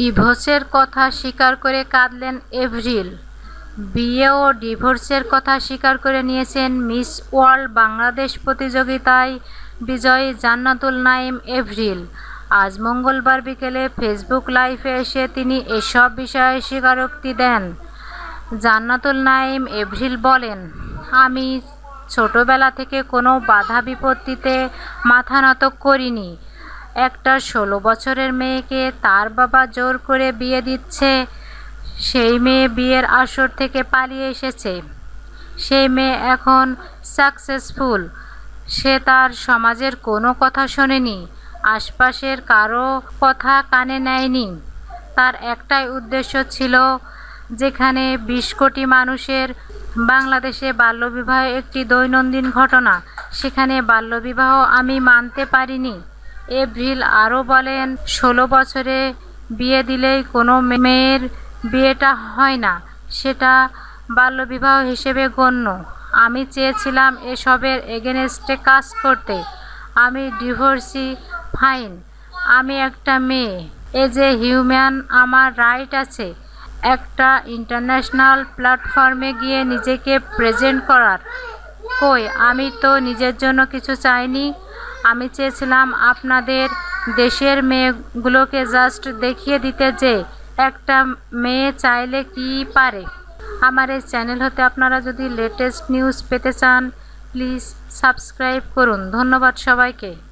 ডিভোর্সের কথা স্বীকার করে কাঁদলেন এভরিল বিয়ে ও ডিভোর্সের কথা স্বীকার করে নিয়েছেন মিস ওয়ার্ল্ড বাংলাদেশ প্রতিযোগিতায় বিজয়ী জান্নাতুল নাইম এভরিল আজ মঙ্গলবার বিকেলে ফেসবুক লাইভে এসে তিনি এসব বিষয়ে স্বীকারোক্তি দেন জান্নাতুল নাইম এভরিল বলেন আমি ছোটবেলা থেকে কোনো বাধা বিপত্তিতে মাথা নত করিনি একটা ষোলো বছরের মেয়েকে তার বাবা জোর করে বিয়ে দিচ্ছে সেই মেয়ে বিয়ের আসর থেকে পালিয়ে এসেছে সেই মেয়ে এখন সাকসেসফুল সে তার সমাজের কোনো কথা শোনেনি আশপাশের কারো কথা কানে নেয়নি তার একটাই উদ্দেশ্য ছিল যেখানে বিশ কোটি মানুষের বাংলাদেশে বাল্যবিবাহ একটি দৈনন্দিন ঘটনা সেখানে বাল্যবিবাহ আমি মানতে পারিনি এভ্রিল আরও বলেন ষোলো বছরে বিয়ে দিলেই কোনো মেয়ের বিয়েটা হয় না সেটা বাল্যবিবাহ হিসেবে গণ্য আমি চেয়েছিলাম এসবের এগেনেস্টে কাজ করতে আমি ডিভোর্সি ফাইন আমি একটা মেয়ে এ যে হিউম্যান আমার রাইট আছে একটা ইন্টারন্যাশনাল প্ল্যাটফর্মে গিয়ে নিজেকে প্রেজেন্ট করার কই আমি তো নিজের জন্য কিছু চাইনি আমি চেয়েছিলাম আপনাদের দেশের মেয়েগুলোকে জাস্ট দেখিয়ে দিতে যে একটা মেয়ে চাইলে কি পারে আমার এই চ্যানেল হতে আপনারা যদি লেটেস্ট নিউজ পেতে চান প্লিজ সাবস্ক্রাইব করুন ধন্যবাদ সবাইকে